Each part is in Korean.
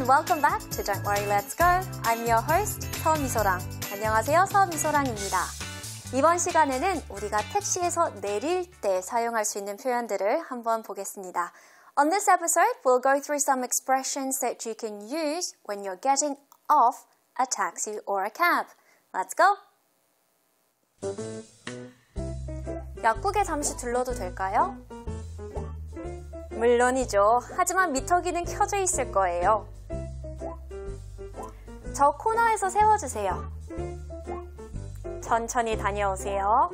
and welcome back to Don't Worry Let's Go. I'm your host 서미소랑. 안녕하세요, 서미소랑입니다. 이번 시간에는 우리가 택시에서 내릴 때 사용할 수 있는 표현들을 한번 보겠습니다. On this episode, we'll go through some expressions that you can use when you're getting off a taxi or a cab. Let's go. 약국에 잠시 들러도 될까요? 물론이죠. 하지만 미터기는 켜져 있을 거예요. 저 코너에서 세워주세요. 천천히 다녀오세요.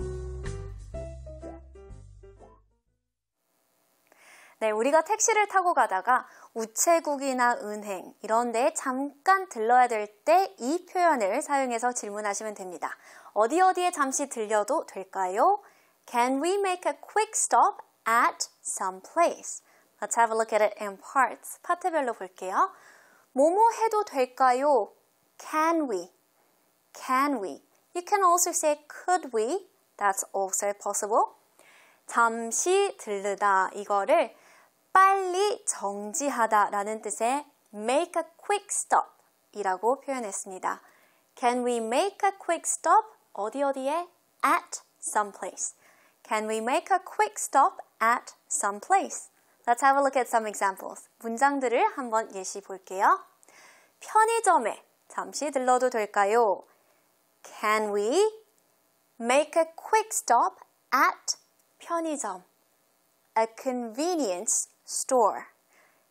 네, 우리가 택시를 타고 가다가 우체국이나 은행 이런 데 잠깐 들러야 될 때 이 표현을 사용해서 질문하시면 됩니다. 어디 어디에 잠시 들려도 될까요? Can we make a quick stop at some place? Let's have a look at it in parts. 파트별로 볼게요. 뭐뭐 해도 될까요? Can we? Can we? You can also say could we? That's also possible. 잠시 들르다 이거를 빨리 정지하다 라는 뜻의 make a quick stop 이라고 표현했습니다. Can we make a quick stop? 어디 어디에? at some place. Can we make a quick stop at some place? Let's have a look at some examples. 문장들을 한번 예시 볼게요. 편의점에 잠시 들러도 될까요? Can we make a quick stop at 편의점? A convenience store.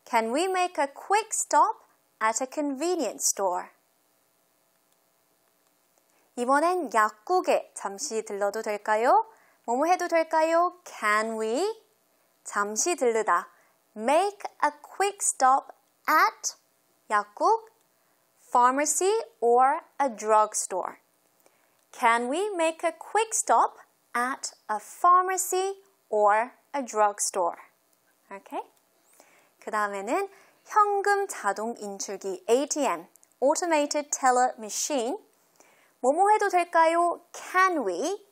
Can we make a quick stop at a convenience store? 이번엔 약국에 잠시 들러도 될까요? 뭐 뭐 해도 될까요? Can we 잠시 들르다 make a quick stop at 약국 pharmacy or a drugstore. Can we make a quick stop at a pharmacy or a drugstore? Okay? 그 다음에는 현금 자동 인출기 ATM, Automated Teller Machine. 뭐뭐 해도 될까요? Can we?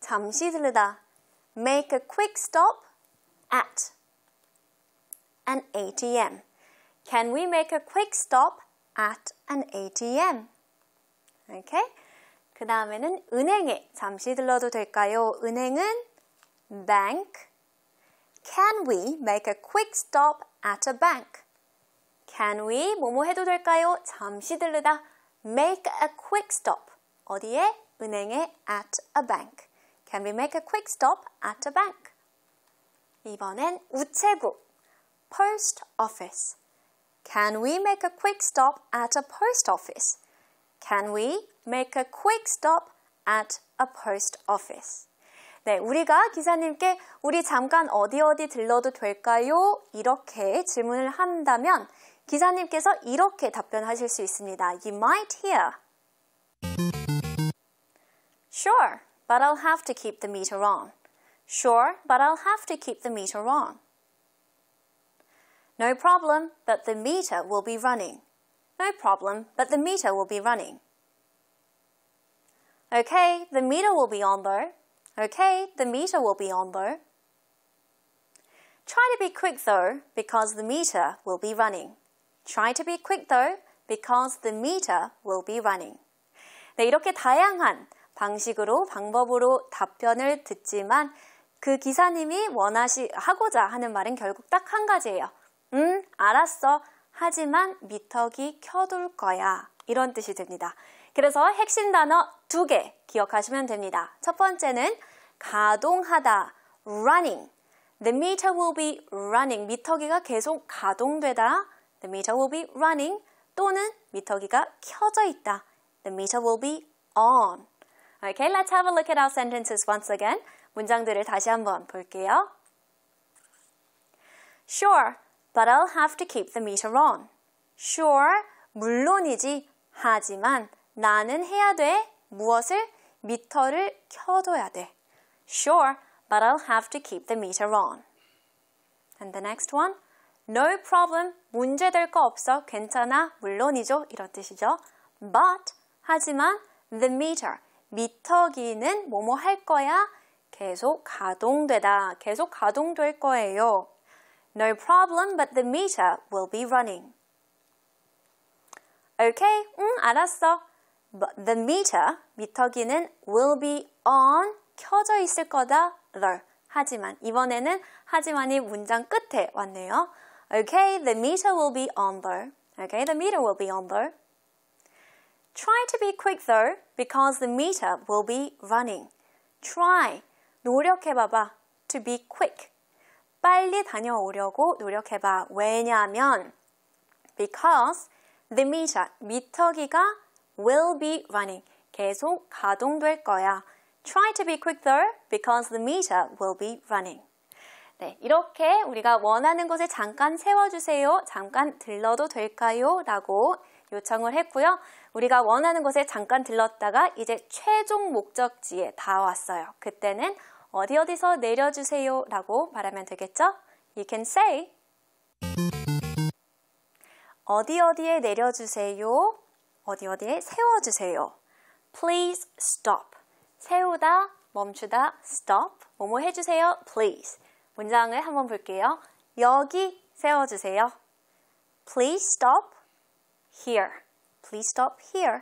잠시 들르다. Make a quick stop at an ATM. Can we make a quick stop at an ATM? Okay. 그 다음에는 은행에 잠시 들러도 될까요? 은행은 bank. Can we make a quick stop at a bank? Can we 뭐뭐 해도 될까요? 잠시 들르다 make a quick stop 어디에? 은행에 at a bank. Can we make a quick stop at a bank? 이번엔 우체국. Post office. Can we make a quick stop at a post office? Can we make a quick stop at a post office? 네, 우리가 기사님께 우리 잠깐 어디 어디 들러도 될까요? 이렇게 질문을 한다면 기사님께서 이렇게 답변하실 수 있습니다. You might hear. Sure, but I'll have to keep the meter on. Sure, but I'll have to keep the meter on. No problem, but the meter will be running. No problem, but the meter will be running. Okay, the meter will be on though. Okay, the meter will be on though. Try to be quick though, because the meter will be running. Try to be quick though, because the meter will be running. 네, 이렇게 다양한 방식으로, 방법으로 답변을 듣지만 그 기사님이 원하시, 하고자 하는 말은 결국 딱 한 가지예요. 음, 알았어. 하지만 미터기 켜둘 거야. 이런 뜻이 됩니다. 그래서 핵심 단어 두 개 기억하시면 됩니다. 첫 번째는 가동하다, running. The meter will be running. 미터기가 계속 가동되다. The meter will be running. 또는 미터기가 켜져 있다. The meter will be on. Okay, let's have a look at our sentences once again. 문장들을 다시 한번 볼게요. Sure, but I'll have to keep the meter on. Sure, 물론이지. 하지만 나는 해야 돼. 무엇을? 미터를 켜둬야 돼. Sure, but I'll have to keep the meter on. And the next one. No problem. 문제될 거 없어. 괜찮아. 물론이죠. 이런 뜻이죠. But, 하지만 the meter. 미터기는 뭐뭐 할 거야. 계속 가동되다, 계속 가동될 거예요. No problem, but the meter will be running. Okay, 응, 알았어. But the meter, 미터기는 will be on, 켜져 있을 거다, 널. 하지만, 이번에는 하지만이 문장 끝에 왔네요. Okay, the meter will be on, 널. Okay, the meter will be on, 널. Try to be quick though, because the meter will be running. Try, 노력해봐봐. To be quick. 빨리 다녀오려고 노력해봐. 왜냐하면 because the meter, 미터기가 will be running. 계속 가동될 거야. Try to be quick though because the meter will be running. 네, 이렇게 우리가 원하는 곳에 잠깐 세워주세요. 잠깐 들러도 될까요? 라고 요청을 했고요. 우리가 원하는 곳에 잠깐 들렀다가 이제 최종 목적지에 다 왔어요. 그때는 어디 어디서 내려주세요 라고 말하면 되겠죠? You can say 어디 어디에 내려주세요. 어디 어디에 세워주세요. Please stop. 세우다, 멈추다, stop. 뭐 뭐 해주세요, please. 문장을 한번 볼게요. 여기 세워주세요. Please stop here. Please stop here.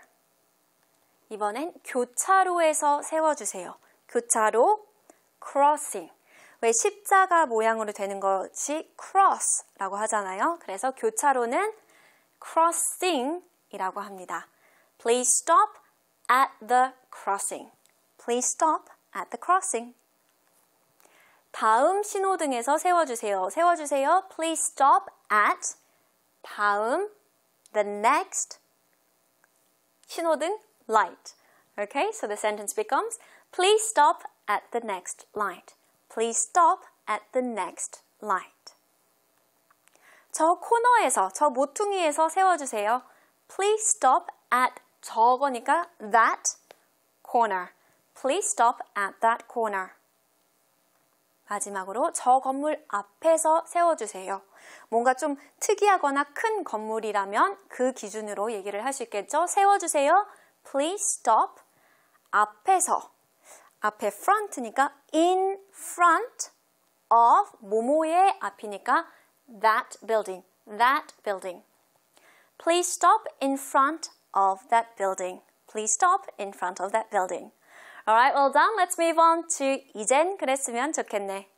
이번엔 교차로에서 세워주세요. 교차로 crossing. 왜 십자가 모양으로 되는 것이 cross라고 하잖아요. 그래서 교차로는 crossing이라고 합니다. Please stop at the crossing. Please stop at the crossing. 다음 신호등에서 세워주세요. 세워주세요. Please stop at 다음 The next 신호등 light. Okay, so the sentence becomes Please stop at the next light. Please stop at the next light. 저 코너에서, 저 모퉁이에서 세워주세요. Please stop at 저거니까 that corner. Please stop at that corner. 마지막으로 저 건물 앞에서 세워주세요. 뭔가 좀 특이하거나 큰 건물이라면 그 기준으로 얘기를 할 수 있겠죠. 세워주세요. Please stop. 앞에서. 앞에 front니까 in front of 모모의 앞이니까 that building, that building. Please stop in front of that building. Please stop in front of that building. Alright, well done. Let's move on to 이젠 그랬으면 좋겠네.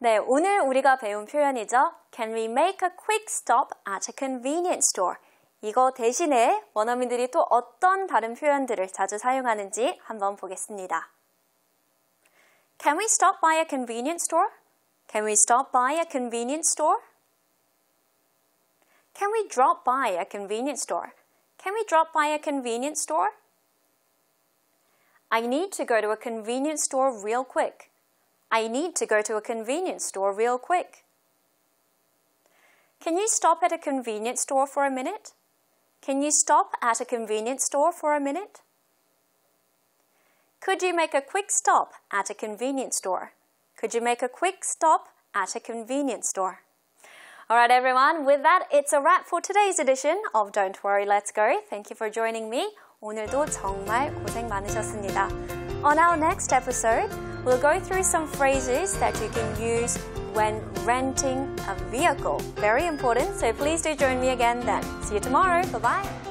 네, 오늘 우리가 배운 표현이죠. Can we make a quick stop at a convenience store? 이거 대신에 원어민들이 또 어떤 다른 표현들을 자주 사용하는지 한번 보겠습니다. Can we stop by a convenience store? Can we stop by a convenience store? Can we drop by a convenience store? Can we drop by a convenience store? I need to go to a convenience store real quick. I need to go to a convenience store real quick. Can you stop at a convenience store for a minute? Can you stop at a convenience store for a minute? Could you make a quick stop at a convenience store? Could you make a quick stop at a convenience store? All right, everyone, with that, it's a wrap for today's edition of Don't Worry, Let's Go. Thank you for joining me. 오늘도 정말 고생 많으셨습니다. On our next episode, we'll go through some phrases that you can use when renting a vehicle. Very important, so please do join me again then. See you tomorrow. Bye bye.